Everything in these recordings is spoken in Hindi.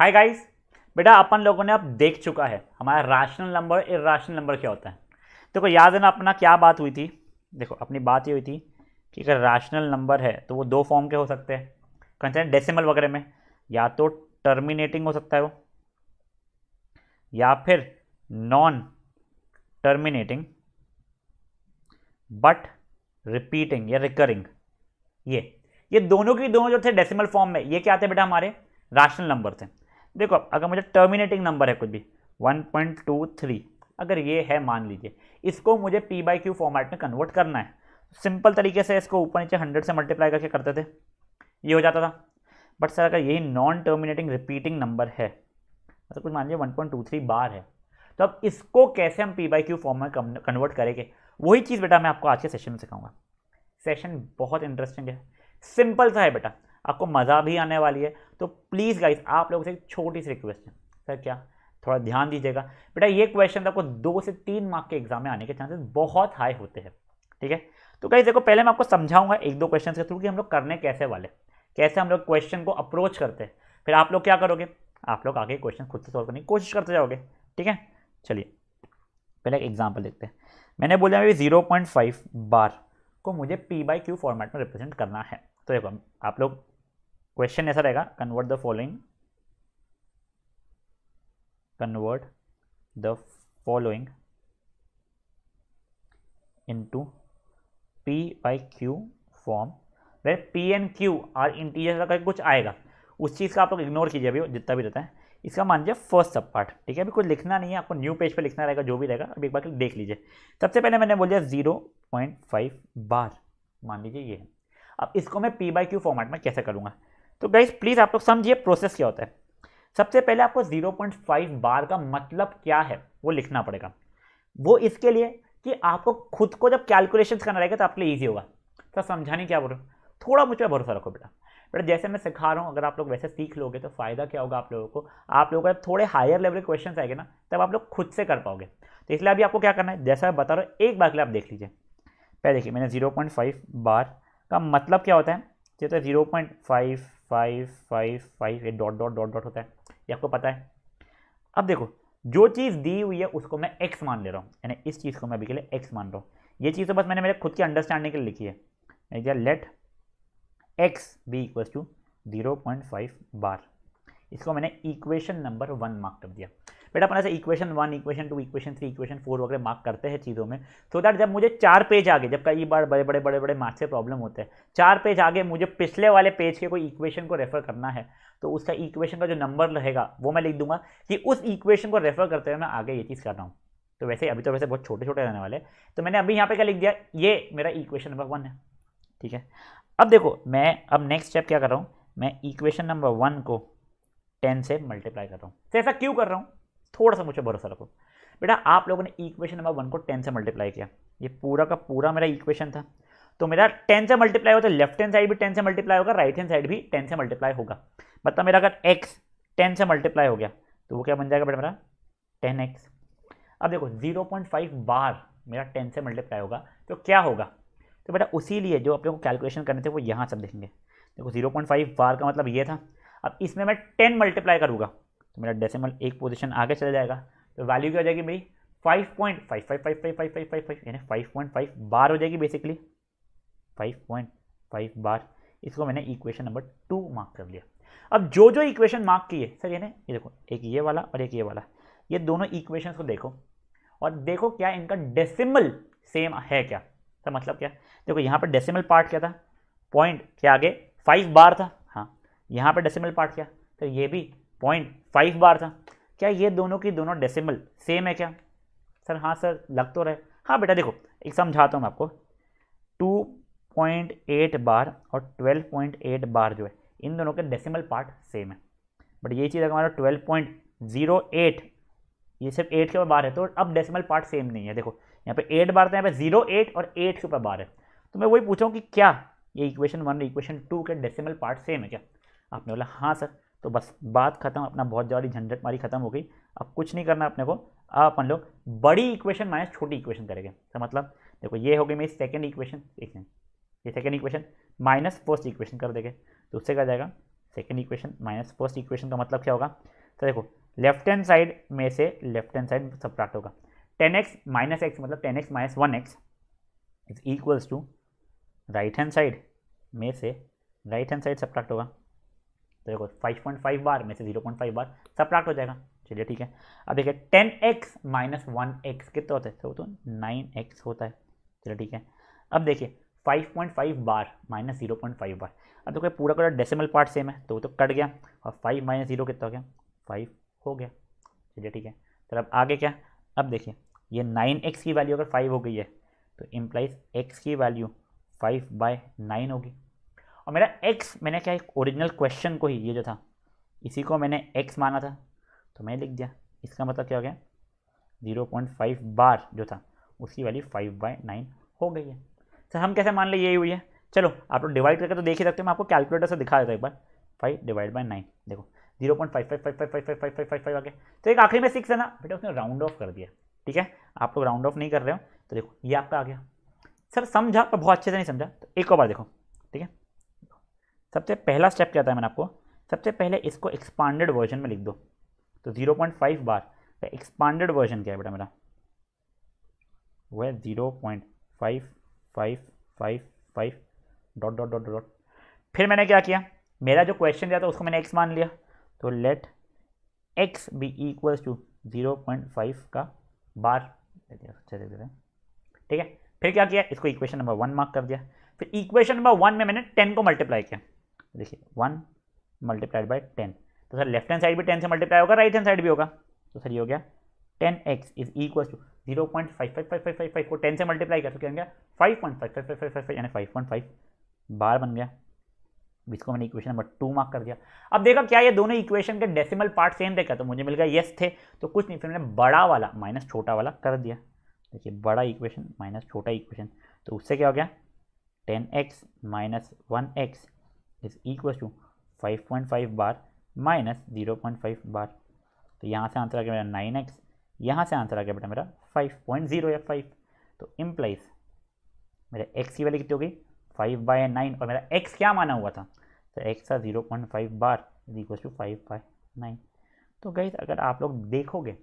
हाय गाइस बेटा अपन लोगों ने अब देख चुका है हमारा राशनल नंबर राशनल नंबर क्या होता है देखो तो याद है ना अपना क्या बात हुई थी देखो अपनी बात ये हुई थी कि अगर राशनल नंबर है तो वो दो फॉर्म के हो सकते हैं कहते हैं डेसिमल वगैरह में या तो टर्मिनेटिंग हो सकता है वो या फिर नॉन टर्मिनेटिंग बट रिपीटिंग या रिकरिंग ये ये दोनों की दोनों जो थे डेसिमल फॉर्म में ये क्या थे बेटा हमारे राशनल नंबर थे देखो अगर मुझे टर्मिनेटिंग नंबर है कुछ भी 1.23 अगर ये है मान लीजिए इसको मुझे पी बाई क्यू फॉर्मेट में कन्वर्ट करना है सिंपल तरीके से इसको ऊपर नीचे हंड्रेड से मल्टीप्लाई करके करते थे ये हो जाता था बट सर अगर यही नॉन टर्मिनेटिंग रिपीटिंग नंबर है मतलब कुछ मान लीजिए वन बार है तो अब इसको कैसे हम पी बाई क्यू फॉर्म में कन्वर्ट करेंगे वही चीज़ बेटा मैं आपको आज के सेशन में सिखाऊंगा सेशन बहुत इंटरेस्टिंग है सिंपल सा है बेटा आपको मज़ा भी आने वाली है तो प्लीज़ गाइस आप लोगों से एक छोटी सी रिक्वेस्ट है सर क्या थोड़ा ध्यान दीजिएगा बेटा ये क्वेश्चन तो आपको दो से तीन मार्क के एग्जाम में आने के चांसेस बहुत हाई होते हैं ठीक है तो गाइस देखो पहले मैं आपको समझाऊंगा एक दो क्वेश्चन के थ्रू कि हम लोग करने कैसे वाले कैसे हम लोग क्वेश्चन को अप्रोच करते हैं फिर आप लोग क्या करोगे आप लोग आगे क्वेश्चन खुद से सॉल्व करने की कोशिश करते जाओगे ठीक है चलिए पहले एक एग्जाम्पल देखते हैं मैंने बोला अभी जीरो पॉइंट फाइव बार को मुझे पी बाई क्यू फॉर्मेट में रिप्रेजेंट करना है तो देखो आप लोग क्वेश्चन ऐसा रहेगा convert the following convert the following to p by q form where p and q are integer का कुछ आएगा उस चीज़ का आप लोग इग्नोर कीजिए अभी जितना भी रहता है इसका मान लीजिए फर्स्ट सब पार्ट ठीक है अभी कुछ लिखना नहीं है आपको न्यू पेज पे लिखना रहेगा जो भी रहेगा अभी एक बार देख लीजिए सबसे पहले मैंने बोल दिया जीरो पॉइंट फाइव बार मान लीजिए ये अब इसको मैं पी बाई क्यू फॉर्मेट में कैसे करूँगा तो गाइज प्लीज़ आप लोग समझिए प्रोसेस क्या होता है सबसे पहले आपको 0.5 बार का मतलब क्या है वो लिखना पड़ेगा वो इसके लिए कि आपको खुद को जब कैलकुलेशन करना रहेगा तो आपके लिए ईजी होगा तो समझाने क्या बोल थोड़ा मुझ पर भरोसा रखो बेटा बेटा जैसे मैं सिखा रहा हूँ अगर आप लोग वैसे सीख लोगे तो फ़ायदा क्या होगा आप लोगों को आप लोगों का जब थोड़े हायर लेवल के क्वेश्चन आएंगे ना तब आप लोग खुद से कर पाओगे तो इसलिए अभी आपको क्या करना है जैसा मैं बता रहा हूँ एक बार के लिए आप देख लीजिए पहले देखिए मैंने 0.5 बार का मतलब क्या होता है zero point five five five five ये डॉट डॉट डॉट डॉट होता है ये आपको पता है अब देखो जो चीज़ दी हुई है उसको मैं एक्स मान ले रहा हूँ यानी इस चीज़ को मैं अभी के लिए एक्स मान रहा हूँ ये चीज़ तो बस मैंने मेरे खुद की अंडरस्टैंडिंग के लिए लिखी है मैंने क्या let x be equal to zero point five bar इसको मैंने इक्वेशन नंबर वन मार्क कर दिया बेटा अपना ऐसे equation one equation two equation three equation four वगैरह मार्क करते हैं चीज़ों में सो so दैट जब मुझे चार पेज आगे जब कई बार बड़े बड़े बड़े बड़े मार्क्स से प्रॉब्लम होते हैं चार पेज आगे मुझे पिछले वाले पेज के कोई इक्वेशन को रेफर करना है तो उसका इक्वेशन का जो नंबर रहेगा वो मैं लिख दूंगा कि उस इक्वेशन को रेफर करते हुए मैं आगे ये चीज़ कर रहा हूँ तो वैसे अभी तो वैसे बहुत छोटे छोटे रहने वाले तो मैंने अभी यहाँ पे क्या लिख दिया ये मेरा इक्वेशन नंबर वन है ठीक है अब देखो मैं अब नेक्स्ट स्टेप क्या कर रहा हूँ मैं इक्वेशन नंबर वन को टेन से मल्टीप्लाई कर रहा हूँ तो ऐसा क्यों कर रहा हूँ थोड़ा सा मुझे भरोसा रखो बेटा आप लोगों ने इक्वेशन नंबर वन को टेन से मल्टीप्लाई किया ये पूरा का पूरा मेरा इक्वेशन था तो मेरा टेन से मल्टीप्लाई होता है लेफ्ट हैंड साइड भी टेन से मल्टीप्लाई होगा राइट हैंड साइड भी टेन से मल्टीप्लाई होगा बता मतलब मेरा अगर एक्स टेन से मल्टीप्लाई हो गया तो वो क्या बन जाएगा बेटा मेरा टेन एक्स अब देखो जीरो पॉइंट फाइव बार मेरा टेन से मल्टीप्लाई होगा तो क्या होगा तो बेटा उसी लिए जो अपने को कैलकुलेशन करने थे वो यहाँ सब देखेंगे देखो जीरो पॉइंट फाइव बार का मतलब ये था अब इसमें मैं टेन मल्टीप्लाई करूँगा मेरा डेसिमल एक पोजीशन आगे चला जाएगा तो वैल्यू क्या हो जाएगी मेरी five point five five five five five five five five यानी फाइव पॉइंट फाइव बार हो जाएगी basically five point five bar इसको मैंने इक्वेशन नंबर टू मार्क कर लिया अब जो जो इक्वेशन मार्क किए सर यानी ये देखो एक ये वाला और एक ये वाला ये दोनों इक्वेशन को देखो और देखो क्या इनका डेसिमल सेम है क्या सर मतलब क्या देखो यहाँ पर डेसिमल पार्ट क्या था पॉइंट क्या आगे फाइव बार था हाँ यहाँ पर डेसिमल पार्ट क्या तो ये भी पॉइंट फाइव बार था क्या ये दोनों की दोनों डेसिमल सेम है क्या सर हाँ सर लग तो रहे हाँ बेटा देखो एक समझाता हूँ मैं आपको टू पॉइंट एट बार और ट्वेल्व पॉइंट एट बार जो है इन दोनों के डेसिमल पार्ट सेम है बट ये चीज़ अगर हमारा ट्वेल्व पॉइंट जीरो एट ये सिर्फ एट के ऊपर बार है तो अब डेसिमल पार्ट सेम नहीं है देखो यहाँ पे एट बार था तो यहाँ पे जीरो एट और एट के ऊपर बार है तो मैं वही पूछा कि क्या ये इक्वेशन वन और इक्वेशन टू के डेसिमल पार्ट सेम है क्या आपने बोला हाँ सर तो बस बात खत्म अपना बहुत ज़्यादा झंझट मारी खत्म हो गई अब कुछ नहीं करना अपने को अब अपन लोग बड़ी इक्वेशन माइनस छोटी इक्वेशन करेंगे तो मतलब देखो ये हो गई मेरी सेकेंड इक्वेशन एक सेकेंड ये second equation minus first equation कर देंगे तो उससे क्या जाएगा second equation minus first equation का मतलब क्या होगा तो देखो लेफ्ट हैंड साइड में से लेफ्ट हैंड साइड सब्ट्रैक्ट होगा टेन एक्स माइनस एक्स मतलब ten x minus one x is equals to right hand side में से राइट हैंड साइड सब्ट्रैक्ट होगा तो देखो 5.5 बार में से 0.5 बार प्राप्त हो जाएगा चलिए ठीक है अब देखिए ten x minus one x कितना होता है तो, तो नाइन एक्स होता है चलिए ठीक है अब देखिए 5.5 bar minus zero point five bar अब देखो पूरा पूरा डेसिमल पार्ट सेम है तो वो तो कट गया और फाइव माइनस जीरो कितना हो गया फाइव हो गया चलिए ठीक है चल तो अब आगे क्या अब देखिए ये नाइन एक्स की वैल्यू अगर फाइव हो गई है तो इम्प्लाइज एक्स की वैल्यू फाइव बाय नाइन होगी और मेरा एक्स मैंने क्या एक ओरिजिनल क्वेश्चन को ही ये जो था इसी को मैंने एक्स माना था तो मैं लिख दिया इसका मतलब क्या हो गया ज़ीरो पॉइंट फाइव बार जो था उसकी वैल्यू फाइव बाई नाइन हो गई है सर हम कैसे मान लें यही हुई है चलो आप लोग डिवाइड करके तो देख ही सकते हो मैं आपको कैलकुलेटर से दिखा देता एक बार फाइव डिवाइड बाई नाइन देखो zero point five five five five five five five five five आगे तो एक आखिरी में सिक्स है ना बेटा उसने राउंड ऑफ कर दिया ठीक है आप लोग राउंड ऑफ नहीं कर रहे हो तो देखो ये आपका आ गया सर समझा पर बहुत अच्छे से नहीं समझा तो एक और बार देखो ठीक है सबसे पहला स्टेप क्या था मैंने आपको सबसे पहले इसको एक्सपांडेड वर्जन में लिख दो तो 0.5 बार एक्सपांडेड वर्जन क्या है बेटा मेरा वो है zero point five five five five dot dot dot dot फिर मैंने क्या किया मेरा जो क्वेश्चन दिया था उसको मैंने एक्स मान लिया तो let x be equals to zero point five का बार अच्छे से देते हैं ठीक है फिर क्या किया इसको इक्वेशन नंबर वन मार्क कर दिया फिर इक्वेशन नंबर वन में मैंने टेन को मल्टीप्लाई किया देखिए वन मल्टीप्लाइड बाई टेन तो सर लेफ्ट हैंड साइड भी टेन से मल्टीप्लाई होगा राइट हैंड साइड भी होगा तो सर ये हो गया ten x is equal to zero point five five five five five five को टेन से मल्टीप्लाई कर तो क्या हो गया five point five five five five five यानी फाइव पॉइंट फाइव बार बन गया इसको मैंने इक्वेशन नंबर टू मार्क कर दिया अब देखा क्या ये दोनों इक्वेशन के डेसिमल पार्ट सेम देखा तो मुझे मिल गया येस थे तो कुछ नहीं फिर मैंने बड़ा वाला माइनस छोटा वाला कर दिया देखिए बड़ा इक्वेशन माइनस छोटा इक्वेशन तो उससे क्या हो गया ten x minus one x is equal to 5.5 bar minus 0.5 bar तो यहाँ से आंसर आ गया मेरा नाइन एक्स यहाँ से आंसर आ गया बेटा मेरा फाइव पॉइंट जीरो या फाइव तो इम्प्लाइज मेरा एक्स की वैल्यू कितनी हो गई फाइव बाय नाइन और मेरा एक्स क्या माना हुआ था तो एक्स था zero point five bar is equal to five by nine तो गई अगर आप लोग देखोगे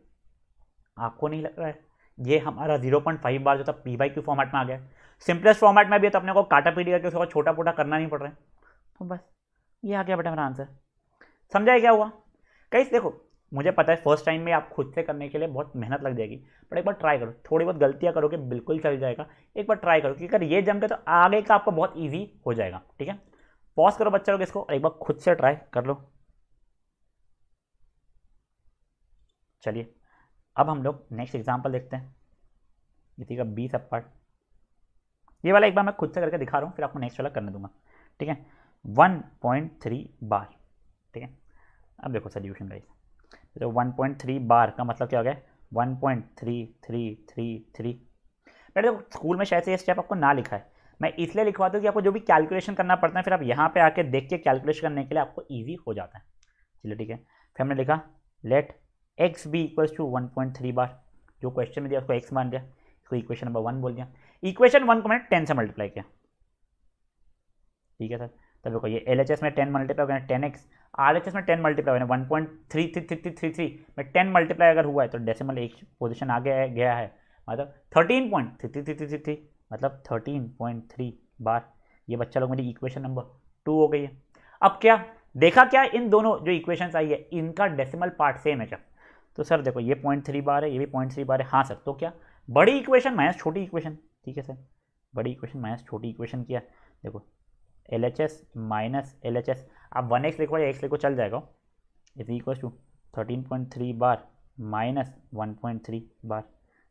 आपको नहीं लग रहा है ये हमारा जीरो पॉइंट फाइव बार जो था पी बाई क्यू फॉर्मेट में आ गया सिंपलेस्ट फॉर्मेट में भी तो अपने को काटा पीटी करके उसको छोटा मोटा करना नहीं पड़ रहा है बस ये आ गया बेटा मेरा आंसर समझाया क्या हुआ कहीं देखो मुझे पता है फर्स्ट टाइम में आप खुद से करने के लिए बहुत मेहनत लग जाएगी बट एक बार ट्राई करो थोड़ी बहुत गलतियाँ करोगे बिल्कुल चल जाएगा एक बार ट्राई करो क्योंकि अगर ये जम गए तो आगे का आपको बहुत ईजी हो जाएगा ठीक है पॉज करो बच्चा लोग इसको एक बार खुद से ट्राई कर लो चलिए अब हम लोग नेक्स्ट एग्जाम्पल देखते हैं का बीस अप पार्ट ये वाला एक बार मैं खुद से करके दिखा रहा हूँ फिर आपको नेक्स्ट वाला करने दूंगा ठीक है 1.3 बार ठीक है अब देखो सोल्यूशन गाइस तो 1.3 बार का मतलब क्या हो गया 1.3333 थ्री देखो स्कूल में शायद से ये स्टेप आपको ना लिखा है मैं इसलिए लिखवा दूँ कि आपको जो भी कैलकुलेशन करना पड़ता है फिर आप यहाँ पे आके देख के कैलकुलेशन करने के लिए आपको ईजी हो जाता है चलिए ठीक है फिर हमने लिखा let x be equals to one point three bar जो क्वेश्चन में दिया उसको एक्स मान दिया इसको इक्वेशन नंबर वन बोल दिया इक्वेशन वन को मैंने टेन से मल्टीप्लाई किया ठीक है सर तो ये एल में टेन मल्टीप्लाई होगा टेन एक्स आर में टेन मल्टीप्लाई होने one point three three three three three three में टेन मल्टीप्लाई अगर हुआ है तो डेसिमल एक पोजिशन आगे गया है मतलब thirteen point three three three three three three मतलब थर्टीन पॉइंट थ्री बार ये बच्चा लोग मेरी इक्वेशन नंबर टू हो गई है अब क्या देखा क्या इन दोनों जो इक्वेशन आई है इनका डेसिमल पार्ट सेम है क्या तो सर देखो ये पॉइंट थ्री बार है ये भी पॉइंट थ्री बार है हाँ सर तो क्या बड़ी इक्वेशन माइनस छोटी इक्वेशन ठीक है सर बड़ी इक्वेशन माइनस छोटी इक्वेशन किया देखो L H S minus L H S आप वन एक्स लिखो या एक्स लिखो चल जाएगा is equal to thirteen point three bar minus one point three bar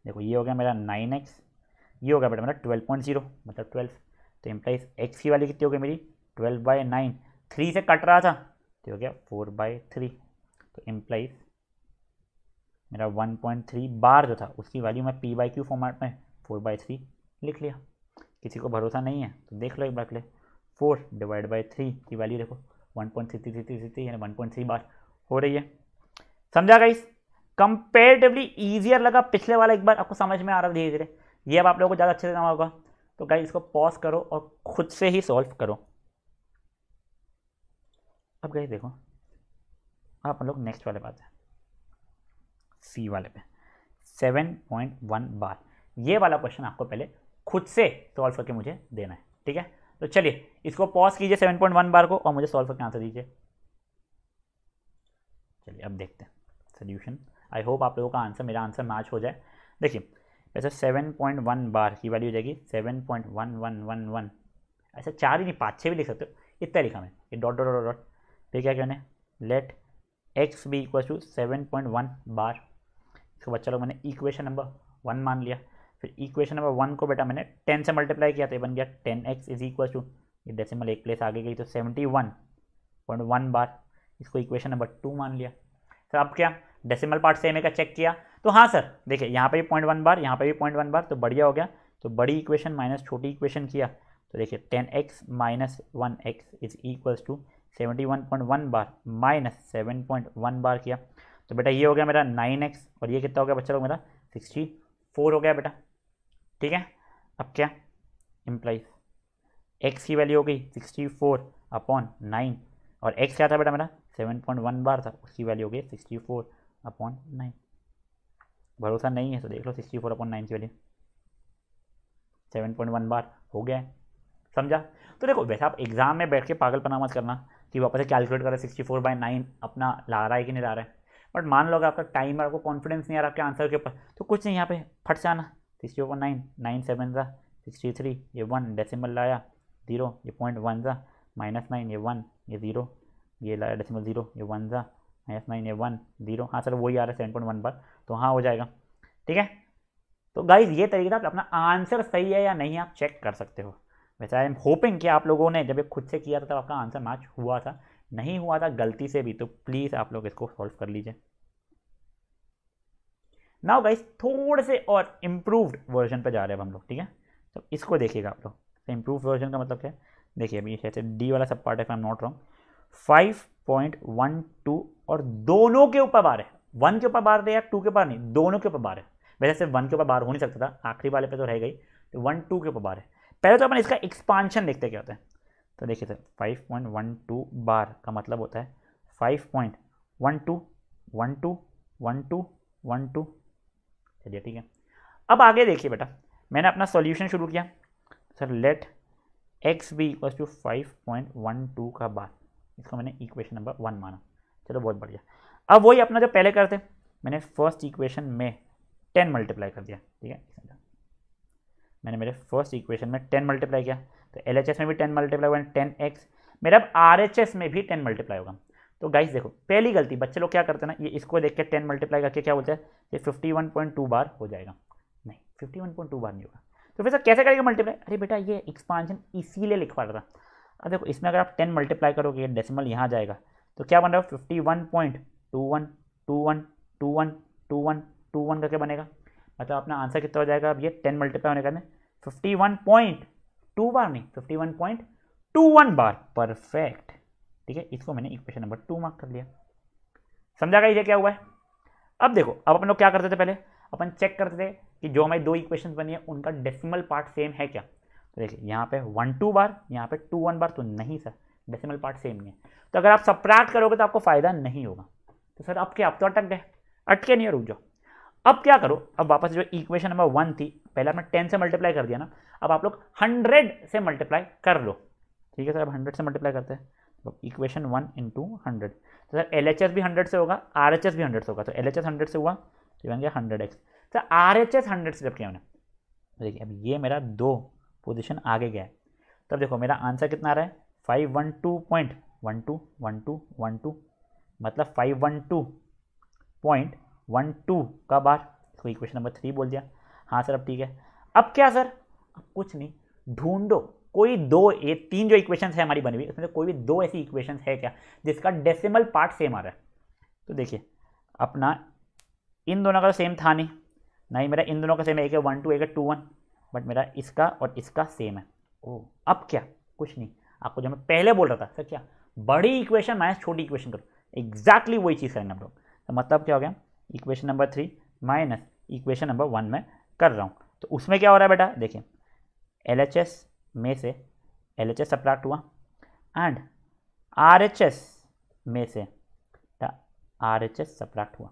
देखो ये हो गया मेरा नाइन एक्स ये हो गया बेटा मेरा ट्वेल्व पॉइंट जीरो मतलब ट्वेल्व तो एम्प्लाइज एक्स की वाली कितनी हो गई मेरी ट्वेल्व बाई नाइन थ्री से कट रहा था तो हो गया फोर बाय थ्री तो एम्प्लाइज मेरा वन पॉइंट थ्री बार जो था उसकी वैल्यू मैं पी बाई क्यू फॉर्मेट में फोर बाई थ्री लिख लिया किसी को भरोसा नहीं है तो देख लो एक बार के लिए फोर डिवाइड बाई थ्री की वैल्यू देखो one point three three three three three यानी वन पॉइंट थ्री बार हो रही है समझा गई कंपेरेटिवली ईजियर लगा पिछले वाला एक बार आपको समझ में आ रहा है धीरे धीरे ये अब आप लोगों को ज़्यादा अच्छे से समझ होगा तो गाइस इसको पॉज करो और खुद से ही सॉल्व करो अब गाइस देखो आप लोग नेक्स्ट वाले बात है सी वाले पे सेवन पॉइंट वन बार ये वाला क्वेश्चन आपको पहले खुद से सॉल्व करके मुझे देना है ठीक है तो चलिए इसको पॉज कीजिए सेवन पॉइंट वन बार को और मुझे सॉल्व करके आंसर दीजिए चलिए अब देखते हैं सोल्यूशन आई होप आप लोगों का आंसर मेरा आंसर मैच हो जाए देखिए ऐसा सेवन पॉइंट वन बार की वैल्यू हो जाएगी seven point one one one one ऐसा चार ही नहीं पाँच छः भी लिख सकते हो इतना लिखा मैं ये डॉट डॉट डॉट डॉट फिर क्या कहने let x be equal to seven point one bar इसको बच्चा लोग मैंने इक्वेशन नंबर वन मान लिया फिर इक्वेशन नंबर वन को बेटा मैंने टेन से मल्टीप्लाई किया तो बन गया ten x is equal to ये डेसिमल एक प्लेस आगे गई तो seventy one point one bar इसको इक्वेशन नंबर टू मान लिया सर अब क्या डेसिमल पार्ट सेम है का चेक किया तो हाँ सर देखिए यहाँ पे भी पॉइंट वन बार यहाँ पे भी पॉइंट वन बार तो बढ़िया हो गया तो बड़ी इक्वेशन माइनस छोटी इक्वेशन किया तो देखिए ten x minus one x is equals to seventy one point one bar minus seven point one bar किया तो बेटा ये हो गया मेरा नाइन एक्स और ये कितना हो गया बच्चा लोग मेरा सिक्सटी फोर हो गया बेटा ठीक है अब क्या इम्प्लाइज एक्स की वैल्यू हो गई सिक्सटी फोर अपॉन नाइन और एक्स क्या था बेटा मेरा सेवन पॉइंट वन बार था उसकी वैल्यू हो गई सिक्सटी फोर अपॉन नाइन भरोसा नहीं है तो देख लो सिक्सटी फोर अपॉन नाइन की value seven point one bar हो गया है समझा तो देखो वैसे आप एग्ज़ाम में बैठ के पागलपना मत करना कि वापस से कैलकुलेट हैं सिक्सटी फोर बाई नाइन अपना ला रहा है कि नहीं ला रहा है बट मान लो अगर आपका टाइम आपको कॉन्फिडेंस नहीं आ रहा आपके आंसर के ऊपर तो कुछ नहीं यहाँ पे फट जाना sixty over nine nine seven ज़ा सिक्सटी थ्री ये वन डेसिमल लाया ज़ीरो ये पॉइंट वन ज़ा माइनस नाइन ये वन ये ज़ीरो ये लाया डेसिमल ज़ीरो ये वन ज़ा माइनस नाइन ये वन जीरो हाँ सर वही आ रहा है सेवन पॉइंट वन बार तो हाँ हो जाएगा ठीक है तो गाइज ये तरीके से अपना आंसर सही है या नहीं आप चेक कर सकते हो वैसे आई एम होपिंग कि आप लोगों ने जब ये खुद से किया था तब आपका आंसर मैच हुआ था नहीं हुआ था गलती से भी तो प्लीज़ आप लोग इसको सॉल्व कर लीजिए नाउ गाइस थोड़े से और इम्प्रूवड वर्जन पर जा रहे हैं हम लोग ठीक है तो इसको देखिएगा आप लोग तो इम्प्रूव वर्जन का मतलब क्या है देखिए अभी ऐसे डी वाला सब पार्ट है I am not wrong five point one two और दोनों के ऊपर बार है वन के ऊपर बार रहे या टू के ऊपर नहीं दोनों के ऊपर बार है वैसे सिर्फ वन के ऊपर बार हो नहीं सकता था आखिरी वाले पे तो रह गई तो वन टू के ऊपर बार है पहले तो अपन इसका एक्सपांशन देखते क्या होता है तो देखिए sir five point one two bar का मतलब होता है five point one two one two one two one two चलिए ठीक है अब आगे देखिए बेटा मैंने अपना सॉल्यूशन शुरू किया sir let x be equal to five point one two का बाद इसको मैंने इक्वेशन नंबर वन माना चलो बहुत बढ़िया अब वही अपना जो पहले करते मैंने फर्स्ट इक्वेशन में टेन मल्टीप्लाई कर दिया ठीक है मैंने मेरे फर्स्ट इक्वेशन में टेन मल्टीप्लाई किया तो एल में भी टेन मल्टीप्लाई हुआ टेन एक्स मेरा अब आर में भी टेन मल्टीप्लाई होगा तो गाइस देखो पहली गलती बच्चे लोग क्या करते हैं ना ये इसको देख के टेन मल्टीप्लाई करके क्या बोलते हैं ये fifty one point two bar हो जाएगा नहीं fifty one point two bar नहीं होगा तो फिर सर कैसे करेगा मल्टीप्लाई अरे बेटा ये एक्सपांशन इसीलिए लिखवा रहा था अब देखो इसमें अगर आप टेन मल्टीप्लाई करोगे ये डेसिमल यहाँ जाएगा तो क्या बन रहा है fifty one point two one two one two one two one two one करके बनेगा मतलब अपना आंसर कितना हो जाएगा अब ये टेन मल्टीप्लाई होने का fifty one point two bar नहीं fifty one point two one bar perfect ठीक है इसको मैंने इक्वेशन नंबर टू मार्क कर लिया समझा गया ये क्या हुआ है अब देखो अब अपन लोग क्या करते थे पहले अपन चेक करते थे कि जो हमारी दो इक्वेशन बनी है उनका डेसिमल पार्ट सेम है क्या तो देखिए यहाँ पे वन टू बार यहाँ पे टू वन बार तो नहीं सर डेसिमल पार्ट सेम नहीं है तो अगर आप सप्राट करोगे तो आपको फ़ायदा नहीं होगा तो सर अब क्या आप तो अटक गए अटके नहीं रुक जाओ अब क्या करो अब वापस जो इक्वेशन नंबर वन थी पहले आपने टेन से मल्टीप्लाई कर दिया ना अब आप लोग हंड्रेड से मल्टीप्लाई कर लो ठीक है सर अब हंड्रेड से मल्टीप्लाई करते हैं तो इक्वेशन वन इंटू हंड्रेड तो सर एल एच एस भी हंड्रेड से होगा आर एच एस भी हंड्रेड से होगा तो एल एच एस हंड्रेड से हुआ तो बन गया hundred x sir R H S hundred से जब किया मैंने तो देखिए अब ये मेरा दो पोजिशन आगे गया है तब तो देखो मेरा आंसर कितना आ रहा है five one two point one two one two one two मतलब five one two point one two का बार इसको इक्वेशन नंबर थ्री बोल दिया हाँ सर अब ठीक है अब क्या सर अब कुछ नहीं ढूंढो कोई दो ये तीन जो इक्वेशन है हमारी बनी हुई उसमें से कोई भी दो ऐसी इक्वेशन है क्या जिसका डेसिमल पार्ट सेम आ रहा है तो देखिए अपना इन दोनों का सेम तो था नहीं ना ही मेरा इन दोनों का सेम एक है वन टू एक है टू वन बट मेरा इसका और इसका सेम है ओ अब क्या कुछ नहीं आपको जो मैं पहले बोल रहा था सर क्या बड़ी इक्वेशन माइनस छोटी इक्वेशन करो एग्जैक्टली वही चीज़ करेंगे हम लोग तो मतलब क्या हो गया equation number three minus equation number one में कर रहा हूँ तो उसमें क्या हो रहा है बेटा देखिए एल एच एस में से एल एच एस सब्ट्रैक्ट हुआ एंड आर एच एस में से आर एच एस सब्ट्रैक्ट हुआ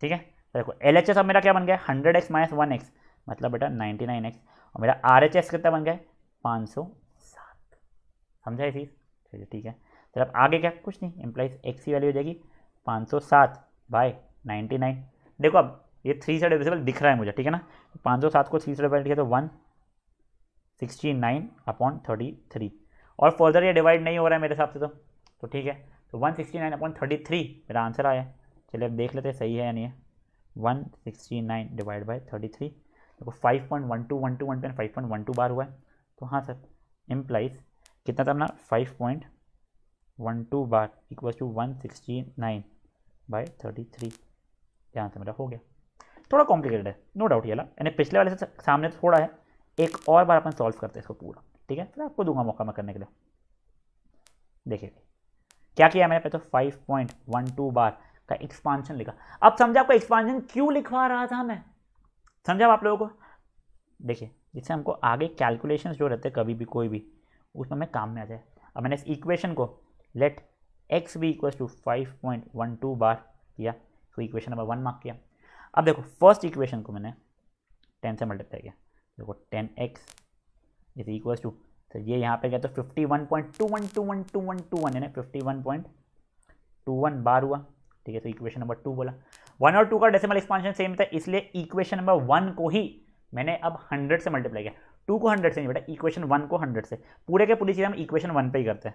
ठीक है तो देखो एल एच एस अब मेरा क्या बन गया hundred x minus one x मतलब बेटा नाइन्टी नाइन एक्स और मेरा आर एच एस कितना बन गया पाँच सौ सात समझा इसी चलिए ठीक है तो अब आगे क्या कुछ नहीं एम्प्लाइज एक्स की वैल्यू हो जाएगी पाँच सौ सात बाय नाइन्टी नाइन देखो अब ये थ्री से डिविजिबल दिख रहा है मुझे ठीक है ना पाँच सौ सात को थ्री से डिवाइड किया तो one sixty nine upon thirty three और फर्दर ये डिवाइड नहीं हो रहा है मेरे हिसाब से तो तो ठीक है तो one sixty nine upon thirty three मेरा आंसर आया चलिए अब देख लेते हैं सही है या नहीं है one sixty nine divide by thirty three देखो five point one two one two one point five point one two bar हुआ है तो हाँ सर एम्प्लाइज कितना था अपना five point one two bar equal to one sixty nine by thirty three ये आंसर मेरा हो गया थोड़ा कॉम्प्लिकेटेड है नो डाउट ये ला यानी पिछले वाले से सामने तो थोड़ा है एक और बार अपन सॉल्व करते हैं इसको पूरा ठीक है फिर आपको दूंगा मौका मैं करने के लिए देखिए क्या किया मैंने पहले तो five point one two bar का एक्सपांशन लिखा अब समझा आपको एक्सपांशन क्यों लिखवा रहा था मैं समझा आप लोगों को देखिए जिससे हमको आगे कैलकुलेशन जो रहते हैं कभी भी कोई भी उसमें हमें काम में आ जाए अब मैंने इस इक्वेशन को let x be equal to five point one two bar किया तो इक्वेशन नंबर वन मार्क किया अब देखो फर्स्ट इक्वेशन को मैंने टेन से मल्टीप्लाई किया देखो ten x is equal to तो ये यहाँ पे गया तो fifty one point two one two one two one two one है ना fifty one point two one bar हुआ ठीक है तो इक्वेशन नंबर टू बोला वन और टू का डेसिमल एक्सपांशन सेम था इसलिए इक्वेशन नंबर वन को ही मैंने अब हंड्रेड से मल्टीप्लाई किया टू को हंड्रेड से नहीं बेटा इक्वेशन वन को हंड्रेड से पूरे के पूरी चीज़ हम इक्वेशन वन पे ही करते हैं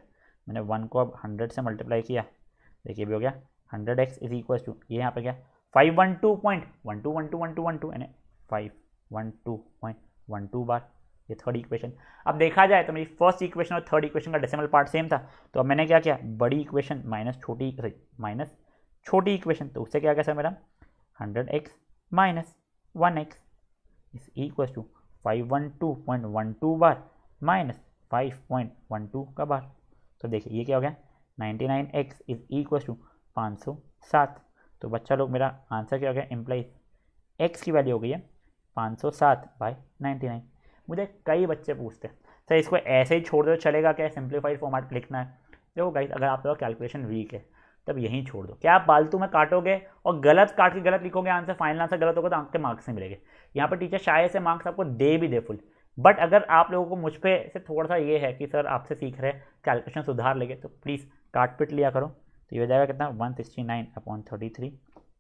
मैंने वन को अब हंड्रेड से मल्टीप्लाई किया देखिए भी हो गया hundred x is equal to ये यहाँ पे गया five one two point one two one two one two one two यानी five one two point one two bar ये थर्ड इक्वेशन अब देखा जाए तो मेरी फर्स्ट इक्वेशन और थर्ड इक्वेशन का डेसिमल पार्ट सेम था तो अब मैंने क्या किया बड़ी इक्वेशन माइनस छोटी माइनस छोटी इक्वेशन तो उससे क्या क्या सर मेरा hundred x minus one x is equal to five one two point one two bar minus five point one two का बार तो देखिए ये क्या हो गया ninety nine x is equal to पाँच सौ सात तो बच्चा लोग मेरा आंसर क्या हो गया एम्प्लाइज एक्स की वैल्यू हो गई है पाँच सौ सात बाई नाइन्टी नाइन मुझे कई बच्चे पूछते हैं सर इसको ऐसे ही छोड़ दो चलेगा क्या सिंप्लीफाइड फॉर्मेट लिखना है देखो गाइस अगर आप का कैलकुलेशन वीक है तब यहीं छोड़ दो क्या आप बालतू में काटोगे और गलत काट के गलत लिखोगे आंसर फाइनल आंसर गलत होगा तो आपके मार्क्स नहीं मिलेंगे यहाँ पर टीचर शायद से मार्क्स आपको दे भी दे फुल बट अगर आप लोगों को मुझ पर से थोड़ा सा ये है कि सर आपसे सीख रहे कैलकुलेशन सुधार लेंगे तो प्लीज़ काट पिट लिया करो तो ये हो जाएगा कितना one sixty nine upon thirty three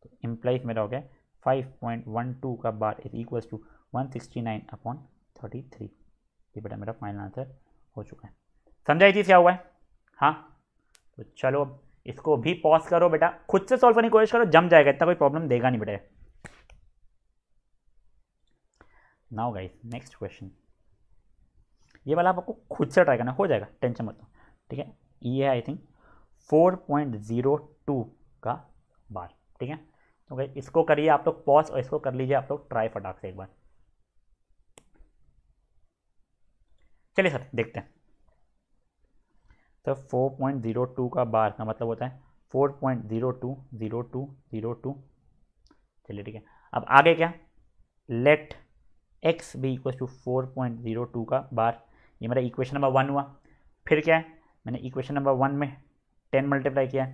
तो इम्प्लाइज मेरा हो गया 5.12 का bar is equal to 169 upon 33 ये बेटा मेरा फाइनल आंसर हो चुका है समझाई चीज़ क्या हुआ है हाँ तो चलो इसको भी पॉज करो बेटा खुद से सॉल्व करने की कोशिश करो जम जाएगा इतना कोई प्रॉब्लम देगा नहीं बेटा नाउ गाइस नेक्स्ट क्वेश्चन ये वाला आपको खुद से ट्राई करना हो जाएगा टेंशन मत लो ठीक है ये है आई थिंक 4.02 का बार ठीक है ओके इसको करिए आप लोग पॉज और इसको कर लीजिए आप लोग ट्राई फटाक से एक बार चलिए सर देखते हैं sir four point zero two का बार का मतलब होता है four point zero two zero two zero two चलिए ठीक है अब आगे क्या let x be equal to four point zero two का बार ये मेरा इक्वेशन नंबर वन हुआ फिर क्या है मैंने इक्वेशन नंबर वन में टेन मल्टीप्लाई किया है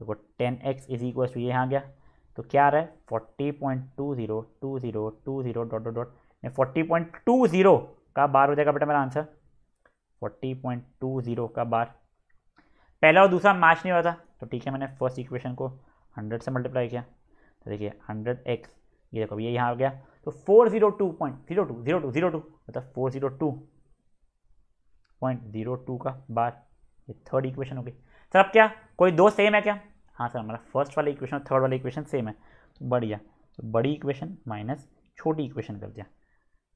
देखो ten x is equal to ये यहाँ गया तो क्या आ रहा है forty point two zero two zero two zero dot dot dot forty point two zero का बार हो जाएगा बेटा मेरा answer forty point two zero का बार पहला और दूसरा मैच नहीं हुआ था तो ठीक है मैंने फर्स्ट इक्वेशन को हंड्रेड से मल्टीप्लाई किया तो देखिए हंड्रेड एक्स ये देखो ये यहाँ हो गया तो four zero two point zero two zero two zero two मतलब four zero two point zero two का बार ये थर्ड इक्वेशन हो गई सर अब क्या कोई दो सेम है क्या हाँ सर हमारा फर्स्ट वाला इक्वेशन और थर्ड वाला इक्वेशन सेम है तो बढ़िया तो बड़ी इक्वेशन माइनस छोटी इक्वेशन कर दिया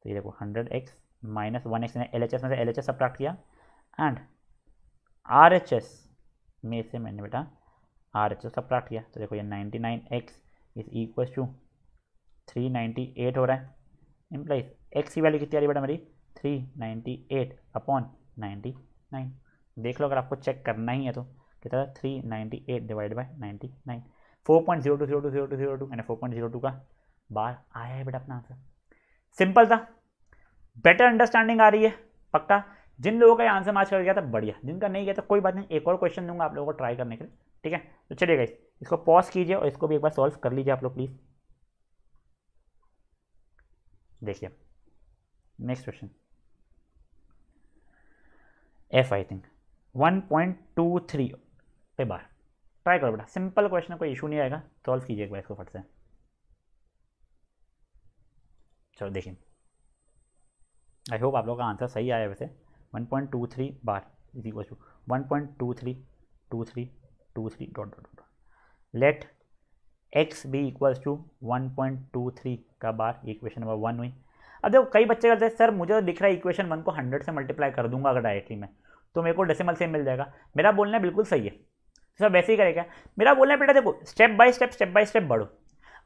तो ये देखो hundred x minus one x L H S में से एल एच एस सब किया एंड आर एच एस में से मैंने बेटा आर एच एस सब किया तो देखो ये ninety nine x is equal to three ninety eight हो रहा है इम्प्लाइज एक्स की वैल्यू कितनी आ रही बेटा मेरी three ninety eight upon ninety nine देख लो अगर आपको चेक करना ही है तो कितना था three ninety eight divide by ninety nine four point zero two zero two zero two zero two यानी फोर पॉइंट जीरो टू का बार आया है बेटा अपना आंसर सिंपल था बेटर अंडरस्टैंडिंग आ रही है पक्का जिन लोगों का आंसर मैच कर गया था बढ़िया जिनका नहीं गया था कोई बात नहीं एक और क्वेश्चन दूंगा आप लोगों को ट्राई करने के लिए ठीक है तो चलिए गाइस इसको पॉज कीजिए और इसको भी एक बार सॉल्व कर लीजिए आप लोग प्लीज़ देखिए next question F I think one point two three कई बार ट्राई करो बेटा सिंपल क्वेश्चन कोई इशू नहीं आएगा सॉल्व कीजिए एक बार इसको फट से चलो देखिए आई होप आप लोग का आंसर सही आया वैसे 1.23 bar is equal to one point two three two three two three dot dot dot let x be equals to one point two three का बार इक्वेशन नंबर वन हुई अब देखो कई बच्चे करते हैं सर मुझे तो दिख रहा है इक्वेशन वन को हंड्रेड से मल्टीप्लाई कर दूंगा अगर डायरेक्टली मैं तो मेरे को डेसिमल सेम मिल जाएगा मेरा बोलना बिल्कुल सही है सब वैसे ही करेगा मेरा बोलना है बेटा देखो step by step step by step बढ़ो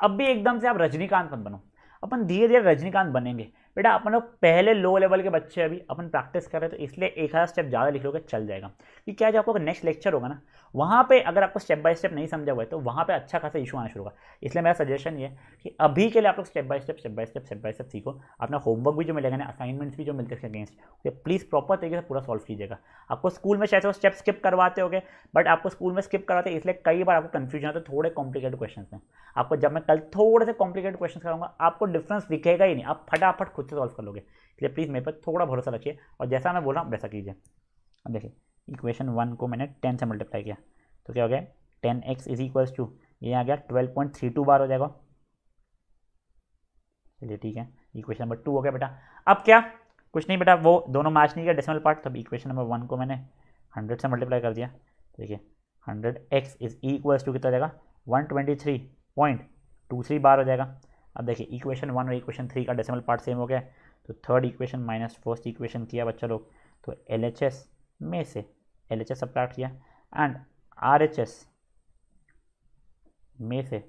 अब भी एकदम से आप रजनीकांत बनो अपन धीरे धीरे रजनीकांत बनेंगे बेटा अपन लोग पहले लो लेवल के बच्चे अभी अपन प्रैक्टिस कर रहे तो इसलिए एक हज़ार स्टेप ज़्यादा लिख लोगे चल जाएगा कि क्या जो आपको नेक्स्ट लेक्चर होगा ना वहाँ पे अगर आपको स्टेप बाय स्टेप नहीं समझा हुआ है तो वहाँ पे अच्छा खासा इशू आना शुरू होगा इसलिए मेरा सजेशन ये कि अभी के लिए आप लोग step by step step by step step by step सीखो अपना होमवर्क भी जो मिलेगा ना असाइनमेंट्स भी जो मिलते हैं अगेंस्ट उसे प्लीज़ प्रॉपर तरीके से पूरा सॉल्व कीजिएगा आपको स्कूल में शायद वो स्टेप स्किप करवाते हो बट आपको स्कूल में स्किप करवाते इसलिए कई बार आपको कन्फ्यूजन आता है थोड़े कॉम्प्लिकेटेड क्वेश्चन हैं आपको जब मैं कल थोड़े से कॉम्प्लिकेटेड क्वेश्चन कराऊंगा आपको डिफरेंस दिखेगा ही नहीं आप फटाफट खुद से सॉल्व कर लोगे इसलिए प्लीज़ मेरे पर थोड़ा भरोसा रखिए और जैसा मैं बोल रहा वैसा कीजिए अब देखिए इक्वेशन वन को मैंने टेन से मल्टीप्लाई किया तो क्या हो गया ten x is equals to ये आ गया twelve point three two bar हो जाएगा चलिए ठीक है इक्वेशन नंबर टू हो गया बेटा अब क्या कुछ नहीं बेटा वो दोनों मैच नहीं किया डेसिमल पार्ट तब इक्वेशन नंबर वन को मैंने हंड्रेड से मल्टीप्लाई कर दिया तो देखिए hundred x is equals to कितना हो जाएगा one twenty three point two three bar हो जाएगा अब देखिए इक्वेशन वन और इक्वेशन थ्री का डेसिमल पार्ट सेम हो गया तो third equation minus first equation किया बच्चा लोग तो एल में से एल एच किया एंड आर में से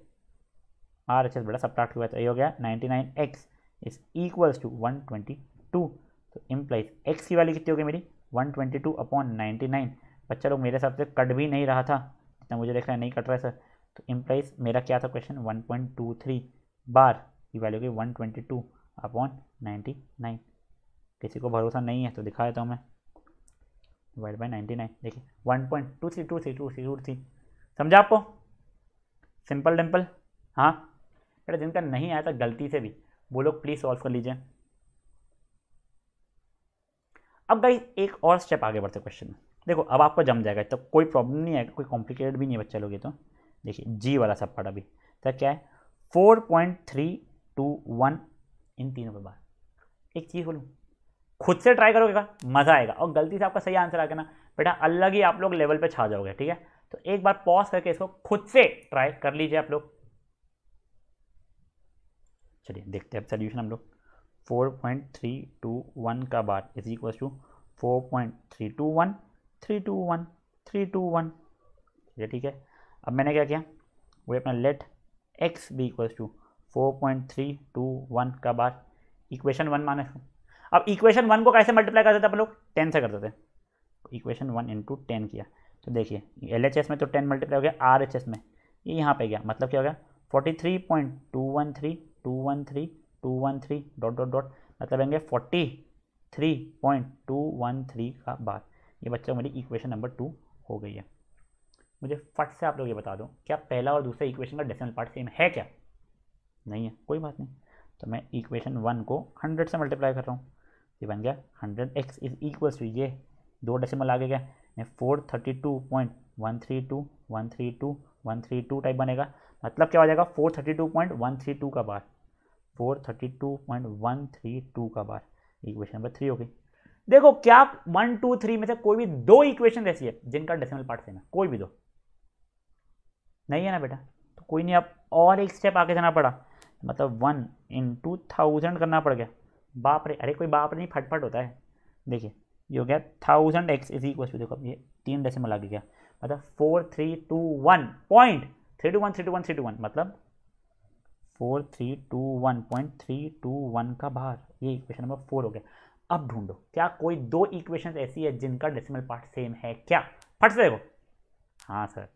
आर एच एस बेटा सब्ट्रैक्ट हुआ तो ये हो गया ninety nine x is equals to one twenty two तो इम्प्लाइज एक्स की वैल्यू कितनी हो गई मेरी one twenty two upon ninety nine बच्चा लोग मेरे हिसाब से कट भी नहीं रहा था जितना मुझे देख रहा है नहीं कट रहा है सर तो इम्प्लाइज मेरा क्या था question one point two three bar की वैल्यू की one twenty two upon ninety nine किसी को भरोसा नहीं है तो दिखा देता हूँ मैं डिवाइड बाई नाइन्टी नाइन देखिए one point two three two three two three two three समझा आपको सिंपल डिम्पल हाँ बेटा जिनका नहीं आया था गलती से भी वो लोग प्लीज़ सॉल्व कर लीजिए अब गाइज एक और स्टेप आगे बढ़ते क्वेश्चन में देखो अब आपको जम जाएगा तो कोई प्रॉब्लम नहीं आएगा कोई कॉम्प्लिकेटेड भी नहीं है बच्चा लोग तो देखिए जी वाला सब पार्ट अभी तो क्या है four point three two one इन तीनों पे बार एक चीज़ बोलूँ खुद से ट्राई करोगे का मज़ा आएगा और गलती से आपका सही आंसर आ गया ना बेटा अलग ही आप लोग लेवल पे छा जाओगे ठीक है तो एक बार पॉज करके इसको खुद से ट्राई कर लीजिए आप लोग चलिए देखते हैं अब सोल्यूशन हम लोग four point three two one का bar is equal to four point three two one three two one three two one ये ठीक है अब मैंने क्या किया वही अपना let x be equals to four point three two one का बार इक्वेशन वन माने अब इक्वेशन वन को कैसे मल्टीप्लाई करते थे अपन लोग टेन से करते थे तो इक्वेशन वन इंटू टेन किया तो देखिए एल एच एस में तो टेन मल्टीप्लाई हो गया आर एच एस में ये यहाँ पे गया मतलब क्या हो गया forty three point two one three two one three two one three dot dot dot मतलब होंगे forty three point two one three का बार ये बच्चों मेरी इक्वेशन नंबर टू हो गई है मुझे फट से आप लोग ये बता दो क्या पहला और दूसरा इक्वेशन का डेसिमल पार्ट सेम है क्या नहीं है कोई बात नहीं तो मैं इक्वेशन वन को हंड्रेड से मल्टीप्लाई कर रहा हूँ ये बन गया hundred x is equal to ये दो डेसिमल आगे गया मैं four thirty two point one three two one three two one three two type बनेगा मतलब क्या हो जाएगा four thirty two point one three two का bar four thirty two point one three two का बार इक्वेशन नंबर थ्री हो गई देखो क्या वन टू थ्री में से कोई भी दो इक्वेशन ऐसी है जिनका डेसिमल पार्ट सेम है कोई भी दो नहीं है ना बेटा तो कोई नहीं आप और एक स्टेप आगे जाना पड़ा मतलब वन इन टू थाउजेंड करना पड़ गया बाप रे अरे कोई बाप रे नहीं फटफट होता है देखिए ये हो गया thousand x is equal to देखो ये तीन डेसिमल आगे गया मतलब four three two one point three two one three two one three two one मतलब four three two one point three two one का बाहर ये इक्वेशन नंबर फोर हो गया अब ढूंढो क्या कोई दो इक्वेशन ऐसी है जिनका डेसिमल पार्ट सेम है क्या फट से देखो हाँ सर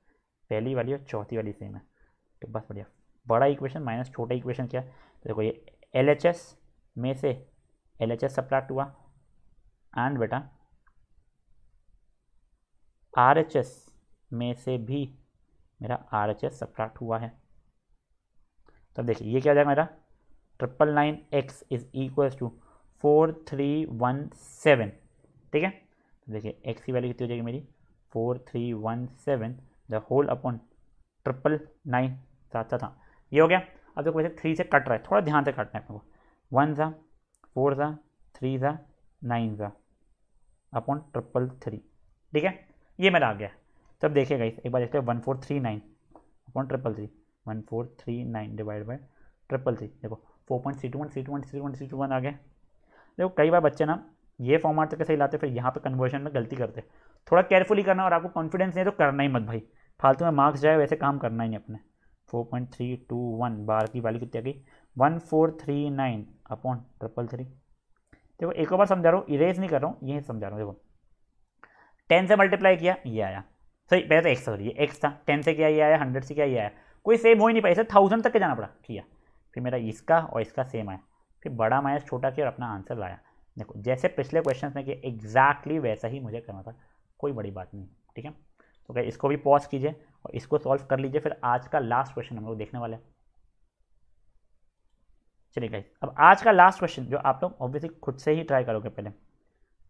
पहली वाली और चौथी वाली सेम है तो बस बढ़िया बड़ा इक्वेशन माइनस छोटा इक्वेशन क्या है तो देखो ये एल में से एल एच सप्लाट हुआ एंड बेटा आर में से भी मेरा आर एच सप्लाट हुआ है तब देखिए ये क्या हो जाएगा मेरा triple nine x is equal to four three one seven ठीक है तो देखिए एक्स की वैल्यू कितनी हो जाएगी मेरी four three one seven the whole upon triple nine सात सात हाँ ये हो गया अब देखो वैसे थ्री से कट रहा है थोड़ा ध्यान से काटना है अपने को वन सा फोर सा थ्री सा नाइन सा अपॉन ट्रिपल थ्री ठीक है ये मेरा आ गया तब तो देखिएगा इस एक बार देखते हैं one four three nine upon triple three one four three nine divide by triple three देखो four point c two one three two one three one c two one आ गया देखो कई बार बच्चे ना ये फॉर्मेट तक सही लाते फिर यहाँ पे कन्वर्जन में गलती करते थोड़ा केयरफुली करना और आपको कॉन्फिडेंस नहीं तो करना ही मत भाई फालतू में मार्क्स जाए वैसे काम करना ही नहीं अपने four point three two one bar की वाली कितनी आ गई one four three nine upon triple three देखो एक बार समझा रहा हूँ इरेज नहीं कर रहा हूँ यही समझा रहा हूँ देखो टेन से मल्टीप्लाई किया ये आया सही पहले तो एक्स सॉरी एक्स था टेन से क्या ये आया हंड्रेड से क्या ये आया कोई सेम हो ही नहीं पाया इसे थाउजेंड तक के जाना पड़ा किया फिर मेरा इसका और इसका सेम आया फिर बड़ा माइनस छोटा किया और अपना आंसर लाया देखो जैसे पिछले क्वेश्चन में किया एग्जैक्टली वैसा ही मुझे करना था कोई बड़ी बात नहीं ठीक है तो क्या इसको भी पॉज कीजिए और इसको सॉल्व कर लीजिए फिर आज का लास्ट क्वेश्चन हम लोग देखने वाले हैं चलिए गाइस अब आज का लास्ट क्वेश्चन जो आप लोग ऑब्वियसली खुद से ही ट्राई करोगे पहले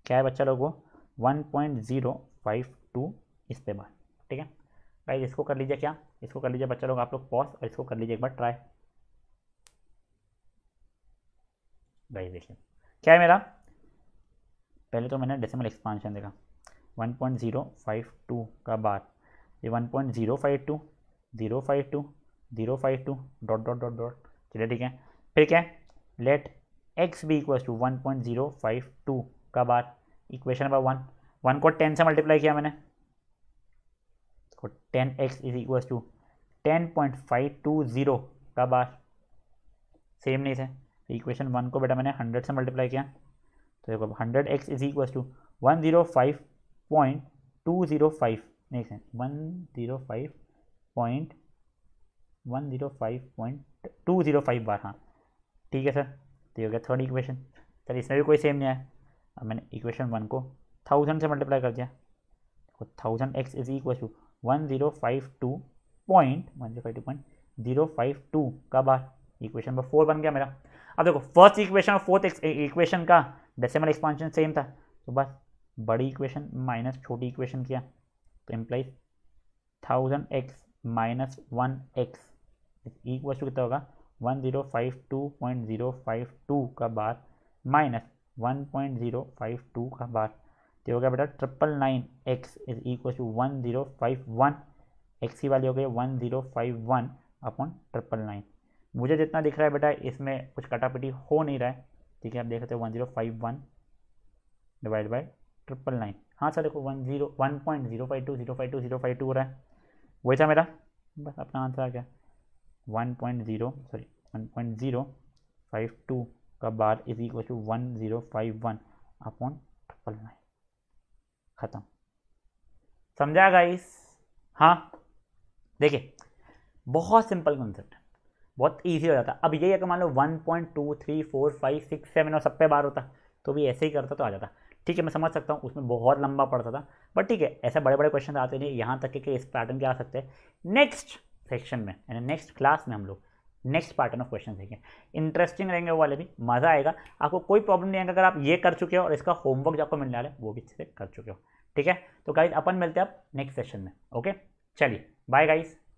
क्या है बच्चा लोगों one point zero five two इस पे बार ठीक है गाइस इसको कर लीजिए क्या इसको कर लीजिए बच्चा लोग आप लोग पॉज और इसको कर लीजिए एक बार ट्राई गाइस देखिए क्या है मेरा पहले तो मैंने डेसिमल एक्सपांशन देखा 1.052 का बार ये 1.052 052 052 डॉट डॉट डॉट डॉट चलिए ठीक है फिर क्या है let x be equal to one point zero five two का bar equation number one one को टेन से मल्टीप्लाई किया मैंने तो ten x is equal to ten point five two zero का बार सेम नहीं थे इक्वेशन वन को बेटा मैंने हंड्रेड से मल्टीप्लाई किया तो देखो hundred x is equal to one zero five point two zero five नहीं sir one zero five point one zero five point two zero five bar हाँ ठीक है सर तो ये हो गया थर्ड इक्वेशन सर इसमें भी कोई सेम नहीं आया अब मैंने इक्वेशन वन को थाउजेंड से मल्टीप्लाई कर दिया तो thousand x is equal to one zero five two point one zero five two point zero five two का बार इक्वेशन नंबर फोर बन गया मेरा अब देखो फर्स्ट इक्वेशन और फोर्थ इक्वेशन का डेसिमल एक्सपांशन सेम था तो बस बड़ी इक्वेशन माइनस छोटी इक्वेशन किया तो implies thousand x minus one x equal to कितना होगा one zero five two point zero five two का bar minus one point zero five two का बार तो हो गया बेटा triple nine x is equal to one zero five one x की वैल्यू हो गई one zero five one upon triple nine मुझे जितना दिख रहा है बेटा इसमें कुछ कटापटी हो नहीं रहा है ठीक है आप देख सकते हो one zero five one divide by triple nine हाँ सर देखो one zero one point zero five two zero five two zero five two हो रहा है वही था मेरा बस अपना आंसर आ गया one point zero sorry one point zero five two का bar is equal to one zero five one upon triple nine ख़त्म समझा गाइस हाँ देखिए बहुत सिंपल कॉन्सेप्ट है बहुत ईजी हो जाता अब यही अगर मान लो one point two three four five six seven और सब पे बार होता तो भी ऐसे ही करता तो आ जाता ठीक है मैं समझ सकता हूँ उसमें बहुत लंबा पड़ता था बट ठीक है ऐसे बड़े बड़े क्वेश्चन आते नहीं यहाँ तक कि इस पैटर्न के आ सकते हैं नेक्स्ट सेक्शन में यानी नेक्स्ट क्लास में हम लोग नेक्स्ट पैटर्न ऑफ क्वेश्चन देखें इंटरेस्टिंग रहेंगे वो वाले भी मज़ा आएगा आपको कोई प्रॉब्लम नहीं आएगा अगर आप ये कर चुके हो और इसका होमवर्क जो आपको मिलने वाला है वो भी कर चुके हो ठीक है तो गाइज अपन मिलते हैं आप नेक्स्ट सेशन में ओके चलिए बाय गाइज़